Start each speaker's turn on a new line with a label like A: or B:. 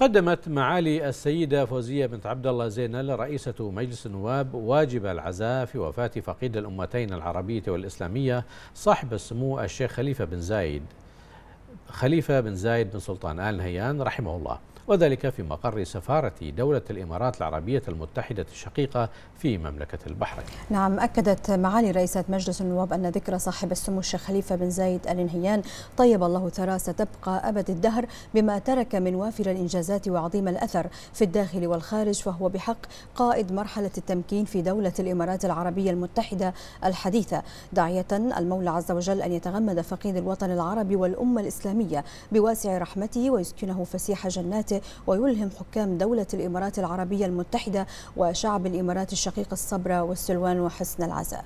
A: قدمت معالي السيدة فوزية بنت عبد الله زينل رئيسة مجلس النواب واجب العزاء في وفاة فقيد الأمتين العربية والإسلامية صاحب السمو الشيخ خليفة بن زايد خليفة بن زايد بن سلطان آل نهيان رحمه الله وذلك في مقر سفارة دولة الإمارات العربية المتحدة الشقيقة في مملكة البحرين
B: نعم أكدت معالي رئيسة مجلس النواب أن ذكرى صاحب السمو الشيخ خليفة بن زايد آل نهيان طيب الله ثراه ستبقى أبد الدهر بما ترك من وافر الإنجازات وعظيم الأثر في الداخل والخارج فهو بحق قائد مرحلة التمكين في دولة الإمارات العربية المتحدة الحديثة داعية المولى عز وجل أن يتغمد فقيد الوطن العربي والأمة الإسلامية بواسع رحمته ويسكنه فسيح جناته ويلهم حكام دولة الإمارات العربية المتحدة وشعب
C: الإمارات الشقيق الصبر والسلوان وحسن العزاء